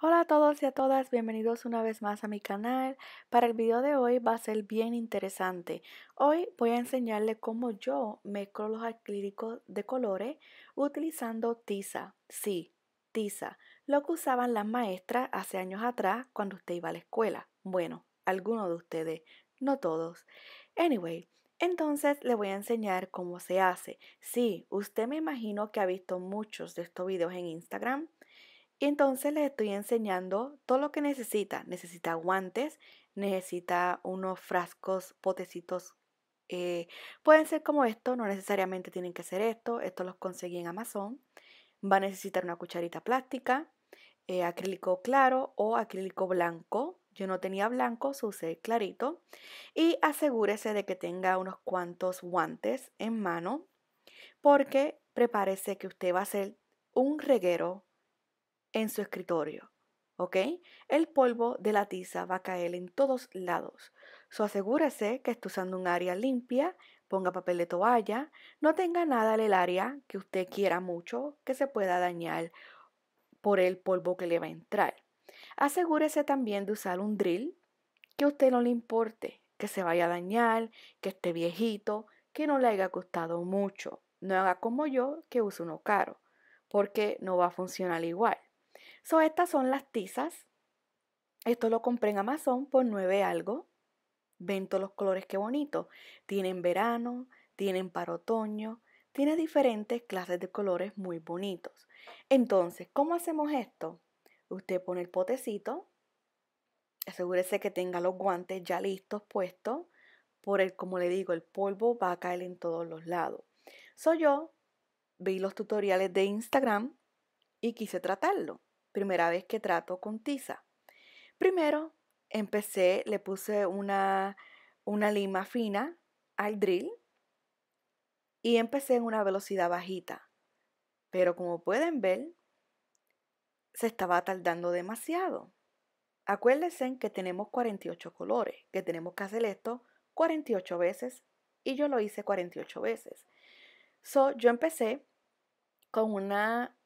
Hola a todos y a todas, bienvenidos una vez más a mi canal. Para el video de hoy va a ser bien interesante. Hoy voy a enseñarle cómo yo mezclo los acrílicos de colores utilizando tiza. Sí, tiza, lo que usaban las maestras hace años atrás cuando usted iba a la escuela. Bueno, algunos de ustedes, no todos. Anyway, entonces le voy a enseñar cómo se hace. Sí, usted me imagino que ha visto muchos de estos videos en Instagram y entonces les estoy enseñando todo lo que necesita. Necesita guantes, necesita unos frascos, potecitos. Eh, pueden ser como esto, no necesariamente tienen que ser esto. Estos los conseguí en Amazon. Va a necesitar una cucharita plástica, eh, acrílico claro o acrílico blanco. Yo no tenía blanco, clarito. Y asegúrese de que tenga unos cuantos guantes en mano, porque prepárese que usted va a hacer un reguero en su escritorio. ¿Ok? El polvo de la tiza va a caer en todos lados. So asegúrese que esté usando un área limpia, ponga papel de toalla, no tenga nada en el área que usted quiera mucho que se pueda dañar por el polvo que le va a entrar. Asegúrese también de usar un drill que a usted no le importe, que se vaya a dañar, que esté viejito, que no le haya costado mucho. No haga como yo que uso uno caro, porque no va a funcionar igual. So, estas son las tizas. Esto lo compré en Amazon por 9 algo. Ven todos los colores, qué bonito. Tienen verano, tienen para otoño, tiene diferentes clases de colores muy bonitos. Entonces, ¿cómo hacemos esto? Usted pone el potecito, asegúrese que tenga los guantes ya listos puestos, por el, como le digo, el polvo va a caer en todos los lados. Soy yo, vi los tutoriales de Instagram y quise tratarlo primera vez que trato con tiza. Primero empecé, le puse una, lima fina al drill y empecé en una velocidad bajita. Pero como pueden ver, se estaba tardando demasiado. Acuérdense que tenemos 48 colores, que tenemos que hacer esto 48 veces y yo lo hice 48 veces. So, yo empecé con una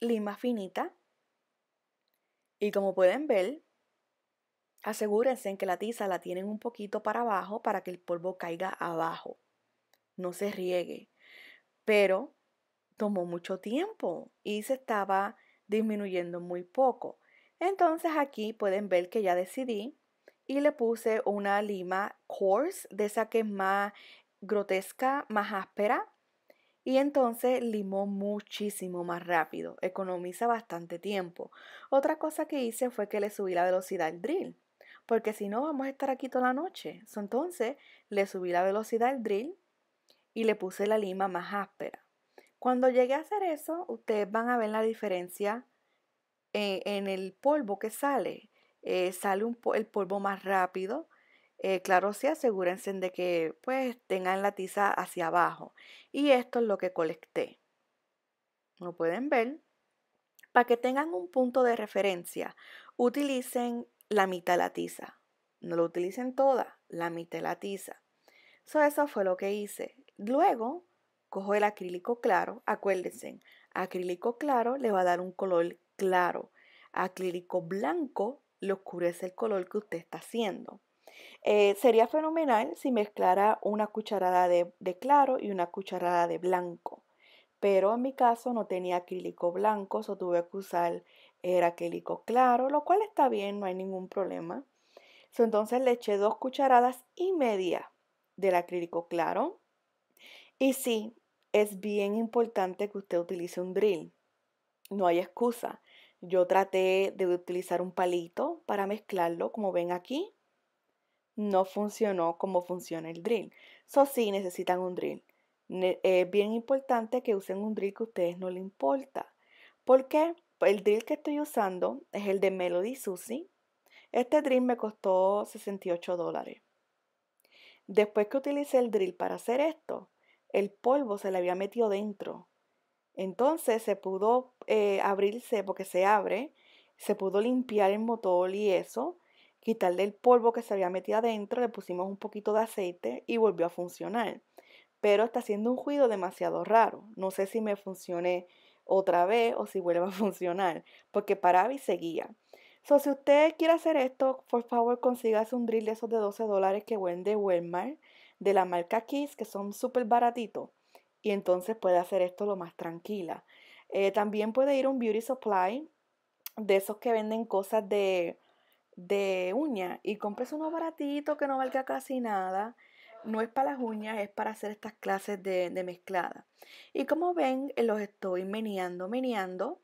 lima finita y como pueden ver, asegúrense en que la tiza la tienen un poquito para abajo para que el polvo caiga abajo. No se riegue. Pero tomó mucho tiempo y se estaba disminuyendo muy poco. Entonces aquí pueden ver que ya decidí y le puse una lima coarse, de esa que es más grotesca, más áspera, y entonces limó muchísimo más rápido, economiza bastante tiempo. Otra cosa que hice fue que le subí la velocidad al drill, porque si no vamos a estar aquí toda la noche. entonces le subí la velocidad al drill y le puse la lima más áspera. Cuando llegué a hacer eso, ustedes van a ver la diferencia en, el polvo que sale. Eh, sale el polvo más rápido, eh, claro, sí, asegúrense de que pues tengan la tiza hacia abajo. Y esto es lo que colecté. Lo pueden ver. Para que tengan un punto de referencia, utilicen la mitad de la tiza. No lo utilicen toda, la mitad de la tiza. So, eso fue lo que hice. Luego, cojo el acrílico claro. Acuérdense, acrílico claro le va a dar un color claro. Acrílico blanco le oscurece el color que usted está haciendo. Eh, sería fenomenal si mezclara una cucharada de, claro y una cucharada de blanco, pero en mi caso no tenía acrílico blanco, so tuve que usar el acrílico claro, lo cual está bien, no hay ningún problema. entonces le eché dos cucharadas y media del acrílico claro. Y sí, es bien importante que usted utilice un drill. No hay excusa. Yo traté de utilizar un palito para mezclarlo, como ven aquí, no funcionó como funciona el drill. So, sí, necesitan un drill. es eh, bien importante que usen un drill que a ustedes no les importa. ¿Por qué? Pues, el drill que estoy usando es el de Melody Susie. Este drill me costó 68 dólares. Después que utilicé el drill para hacer esto, el polvo se le había metido dentro. Entonces se pudo eh, abrirse porque se abre, se pudo limpiar el motor y eso quitarle el polvo que se había metido adentro, le pusimos un poquito de aceite y volvió a funcionar. Pero está haciendo un ruido demasiado raro. No sé si me funcione otra vez o si vuelva a funcionar, porque paraba y seguía. So, si usted quiere hacer esto, por favor consígase un drill de esos de 12 dólares que vende Walmart de la marca Kiss, que son súper baratitos. Y entonces puede hacer esto lo más tranquila. Eh, también puede ir a un beauty supply de esos que venden cosas de de uña y compres uno baratito que no valga casi nada. No es para las uñas, es para hacer estas clases de, de mezclada. Y como ven, eh, los estoy meneando, meneando.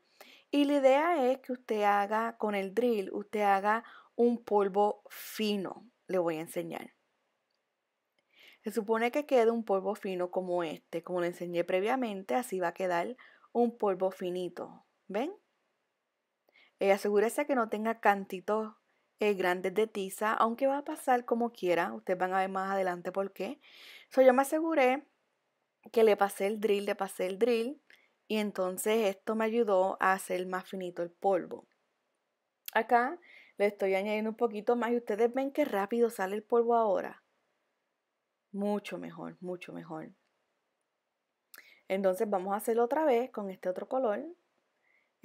Y la idea es que usted haga con el drill, usted haga un polvo fino. Le voy a enseñar. Se supone que quede un polvo fino como este, como le enseñé previamente, así va a quedar un polvo finito. ¿Ven? Eh, asegúrese que no tenga cantitos eh, grandes de tiza, aunque va a pasar como quiera, ustedes van a ver más adelante por qué. yo me aseguré que le pasé el drill, le pasé el drill y entonces esto me ayudó a hacer más finito el polvo. Acá le estoy añadiendo un poquito más y ustedes ven que rápido sale el polvo ahora. Mucho mejor, mucho mejor. Entonces vamos a hacerlo otra vez con este otro color.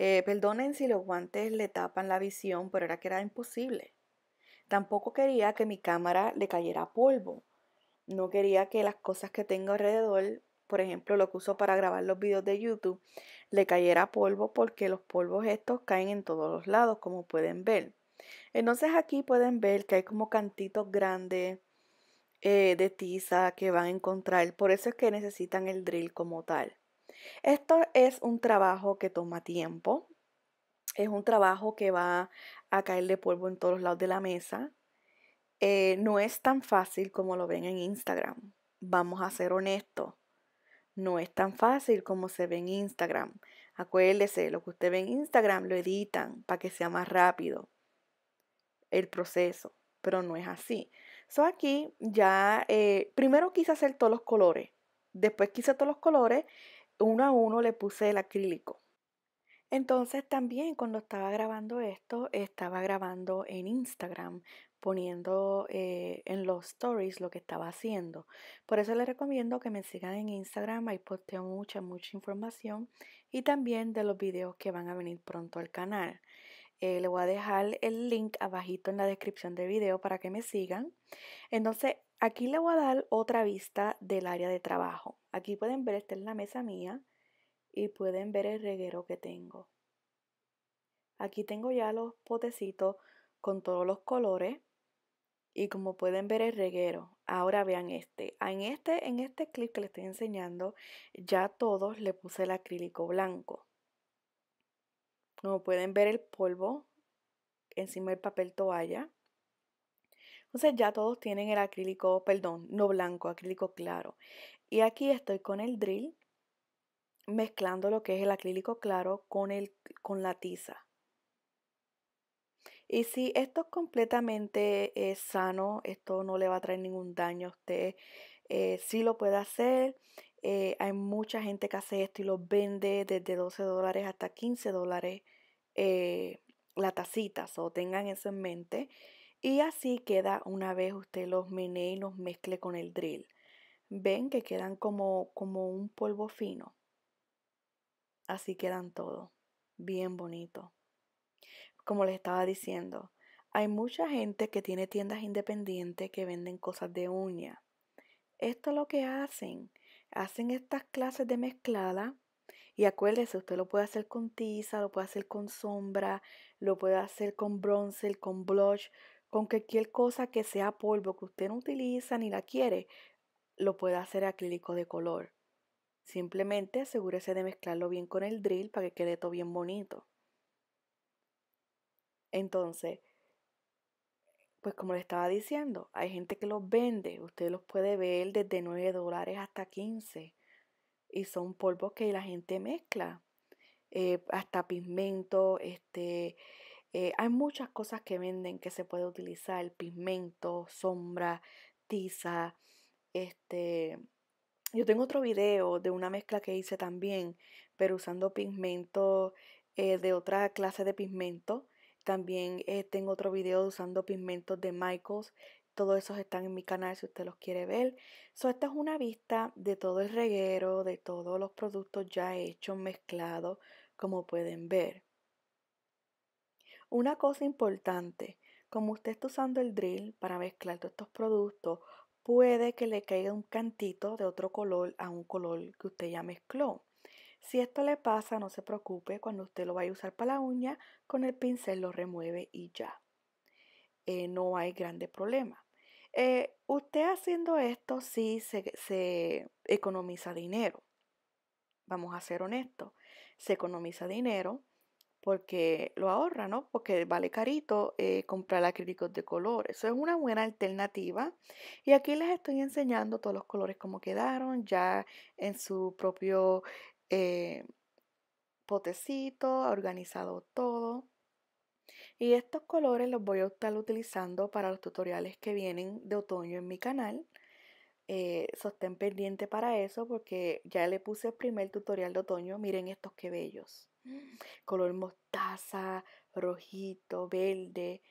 Eh, perdonen si los guantes le tapan la visión, pero era que era imposible. Tampoco quería que mi cámara le cayera polvo. No quería que las cosas que tengo alrededor, por ejemplo, lo que uso para grabar los videos de YouTube, le cayera polvo porque los polvos estos caen en todos los lados, como pueden ver. Entonces aquí pueden ver que hay como cantitos grandes eh, de tiza que van a encontrar. Por eso es que necesitan el drill como tal. Esto es un trabajo que toma tiempo, es un trabajo que va a caer de polvo en todos los lados de la mesa. Eh, no es tan fácil como lo ven en Instagram. Vamos a ser honestos. No es tan fácil como se ve en Instagram. Acuérdese, lo que usted ve en Instagram lo editan para que sea más rápido el proceso, pero no es así. So aquí ya, eh, primero quise hacer todos los colores, después quise todos los colores uno a uno le puse el acrílico. Entonces también cuando estaba grabando esto, estaba grabando en Instagram, poniendo eh, en los stories lo que estaba haciendo. Por eso les recomiendo que me sigan en Instagram, ahí posteo mucha, mucha información y también de los videos que van a venir pronto al canal. Eh, le voy a dejar el link abajito en la descripción del video para que me sigan. Entonces, Aquí le voy a dar otra vista del área de trabajo. Aquí pueden ver, esta es la mesa mía y pueden ver el reguero que tengo. Aquí tengo ya los potecitos con todos los colores y como pueden ver el reguero. Ahora vean este. Ah, en este, en este clip que les estoy enseñando ya todos le puse el acrílico blanco. Como pueden ver el polvo encima del papel toalla. Entonces ya todos tienen el acrílico, perdón, no blanco, acrílico claro. Y aquí estoy con el drill mezclando lo que es el acrílico claro con, el, con la tiza. Y si esto es completamente sano, esto no le va a traer ningún daño a usted, Si eh, sí lo puede hacer. Eh, hay mucha gente que hace esto y lo vende desde 12 dólares hasta 15 dólares eh, la tacita, o tengan eso en mente. Y así queda una vez usted los mene y los mezcle con el drill. Ven que quedan como, como un polvo fino. Así quedan todo. Bien bonito. Como les estaba diciendo, hay mucha gente que tiene tiendas independientes que venden cosas de uña. Esto es lo que hacen. Hacen estas clases de mezclada. Y acuérdese, usted lo puede hacer con tiza, lo puede hacer con sombra, lo puede hacer con bronce con blush, con cualquier cosa que sea polvo que usted no utiliza ni la quiere, lo puede hacer acrílico de color. Simplemente asegúrese de mezclarlo bien con el drill para que quede todo bien bonito. Entonces, pues como le estaba diciendo, hay gente que los vende. Usted los puede ver desde 9 dólares hasta 15. Y son polvos que la gente mezcla. Eh, hasta pigmento, este, eh, hay muchas cosas que venden que se puede utilizar, pigmento, sombra, tiza. Este, yo tengo otro video de una mezcla que hice también, pero usando pigmento eh, de otra clase de pigmento. También eh, tengo otro video usando pigmentos de Michaels. Todos esos están en mi canal si usted los quiere ver. So, esta es una vista de todo el reguero, de todos los productos ya hechos, mezclados, como pueden ver. Una cosa importante, como usted está usando el drill para mezclar todos estos productos, puede que le caiga un cantito de otro color a un color que usted ya mezcló. Si esto le pasa, no se preocupe, cuando usted lo vaya a usar para la uña, con el pincel lo remueve y ya. Eh, no hay grande problema. Eh, usted haciendo esto sí se, se economiza dinero. Vamos a ser honestos. Se economiza dinero porque lo ahorra, ¿no? Porque vale carito eh, comprar acrílicos de color. Eso es una buena alternativa. Y aquí les estoy enseñando todos los colores como quedaron ya en su propio eh, potecito, organizado todo. Y estos colores los voy a estar utilizando para los tutoriales que vienen de otoño en mi canal. Eh, sostén pendiente para eso porque ya le puse el primer tutorial de otoño. Miren estos que bellos color mostaza, rojito, verde,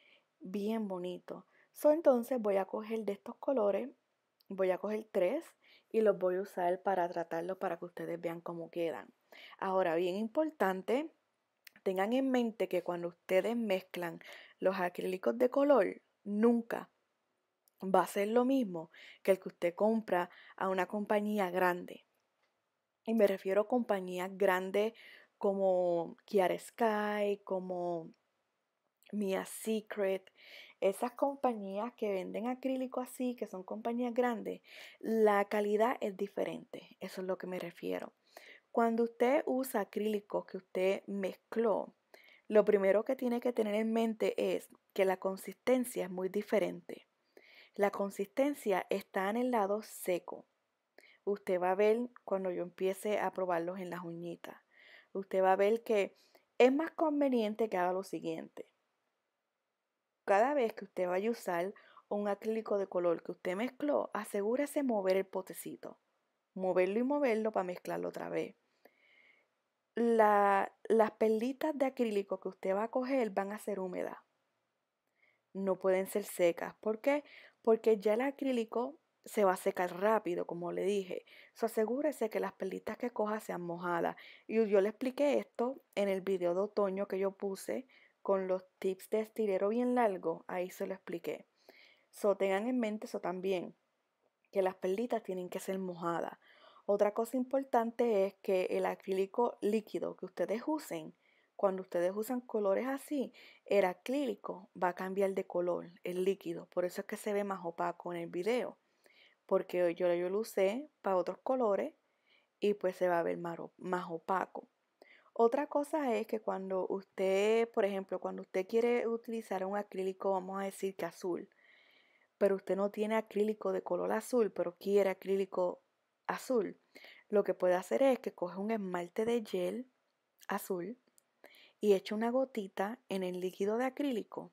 bien bonito. So, entonces voy a coger de estos colores, voy a coger tres y los voy a usar para tratarlos para que ustedes vean cómo quedan. Ahora, bien importante, tengan en mente que cuando ustedes mezclan los acrílicos de color, nunca va a ser lo mismo que el que usted compra a una compañía grande. Y me refiero a compañías grandes como Kiara Sky, como Mia Secret, esas compañías que venden acrílico así, que son compañías grandes, la calidad es diferente. Eso es lo que me refiero. Cuando usted usa acrílico que usted mezcló, lo primero que tiene que tener en mente es que la consistencia es muy diferente. La consistencia está en el lado seco. Usted va a ver cuando yo empiece a probarlos en las uñitas usted va a ver que es más conveniente que haga lo siguiente. Cada vez que usted vaya a usar un acrílico de color que usted mezcló, asegúrese mover el potecito. Moverlo y moverlo para mezclarlo otra vez. las perlitas de acrílico que usted va a coger van a ser húmedas. No pueden ser secas. ¿Por qué? Porque ya el acrílico se va a secar rápido, como le dije. asegúrese que las perlitas que coja sean mojadas. Y yo le expliqué esto en el video de otoño que yo puse con los tips de estirero bien largo. Ahí se lo expliqué. So, tengan en mente eso también, que las perlitas tienen que ser mojadas. Otra cosa importante es que el acrílico líquido que ustedes usen, cuando ustedes usan colores así, el acrílico va a cambiar de color, el líquido. Por eso es que se ve más opaco en el video porque yo, yo lo usé para otros colores y pues se va a ver más, más opaco. Otra cosa es que cuando usted, por ejemplo, cuando usted quiere utilizar un acrílico, vamos a decir que azul, pero usted no tiene acrílico de color azul, pero quiere acrílico azul, lo que puede hacer es que coge un esmalte de gel azul y echa una gotita en el líquido de acrílico.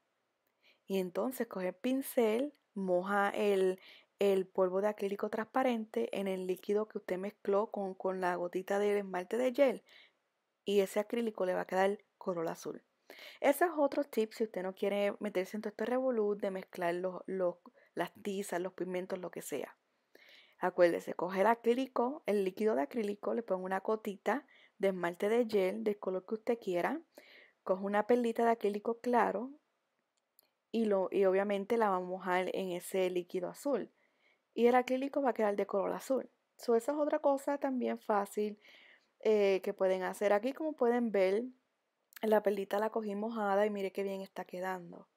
Y entonces coge el pincel, moja el, el polvo de acrílico transparente en el líquido que usted mezcló con, la gotita de esmalte de gel y ese acrílico le va a quedar color azul. Ese es otro tip si usted no quiere meterse en todo este revolú de mezclar las tizas, los pigmentos, lo que sea. Acuérdese, coge el acrílico, el líquido de acrílico, le pongo una gotita de esmalte de gel del color que usted quiera, coge una perlita de acrílico claro y, lo, y obviamente la va a mojar en ese líquido azul y el acrílico va a quedar de color azul. So, esa es otra cosa también fácil eh, que pueden hacer. Aquí como pueden ver, la pelita la cogí mojada y mire qué bien está quedando.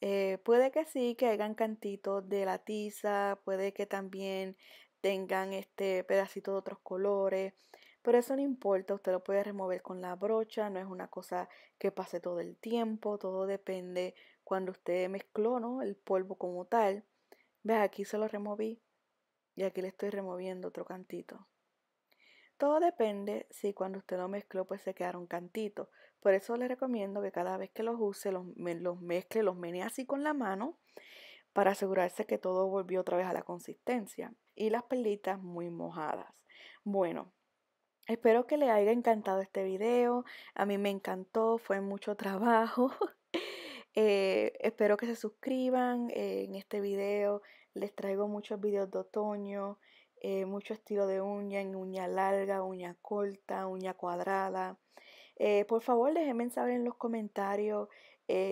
Eh, puede que sí, que hagan cantitos de la tiza, puede que también tengan este pedacito de otros colores, pero eso no importa, usted lo puede remover con la brocha, no es una cosa que pase todo el tiempo, todo depende cuando usted mezcló ¿no? el polvo como tal vea aquí se lo removí y aquí le estoy removiendo otro cantito. Todo depende si cuando usted lo mezcló pues se quedaron cantitos. Por eso le recomiendo que cada vez que los use los, los mezcle, los menee así con la mano para asegurarse que todo volvió otra vez a la consistencia. Y las perlitas muy mojadas. Bueno, Espero que le haya encantado este video. A mí me encantó, fue mucho trabajo. Eh, espero que se suscriban eh, en este video. Les traigo muchos videos de otoño, eh, mucho estilo de uña, en uña larga, uña corta, uña cuadrada. por favor, déjenme saber en los comentarios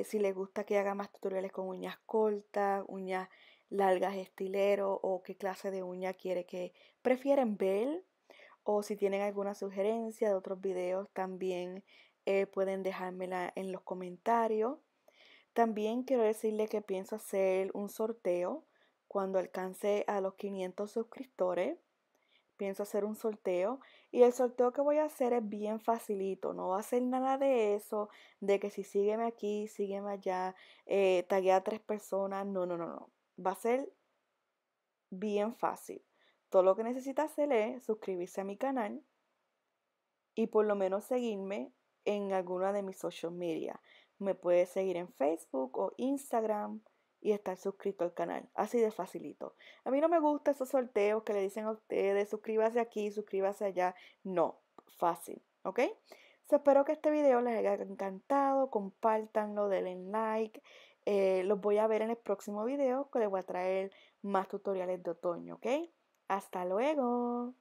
si les gusta que haga más tutoriales con uñas cortas, uñas largas estilero o qué clase de uña quiere que prefieren ver o si tienen alguna sugerencia de otros videos también pueden dejármela en los comentarios. También quiero decirle que pienso hacer un sorteo cuando alcance a los 500 suscriptores. Pienso hacer un sorteo y el sorteo que voy a hacer es bien facilito, no va a ser nada de eso, de que si sígueme aquí, sígueme allá, eh, a tres personas, no, no, no, no, va a ser bien fácil. Todo lo que necesita hacer es suscribirse a mi canal y por lo menos seguirme en alguna de mis social media. Me puedes seguir en Facebook o Instagram y estar suscrito al canal. Así de facilito. A mí no me gusta esos sorteos que le dicen a ustedes, suscríbase aquí, suscríbase allá. No, fácil, ¿ok? espero que este video les haya encantado, compártanlo, denle like. Eh, los voy a ver en el próximo video que les voy a traer más tutoriales de otoño, ¿ok? Hasta luego.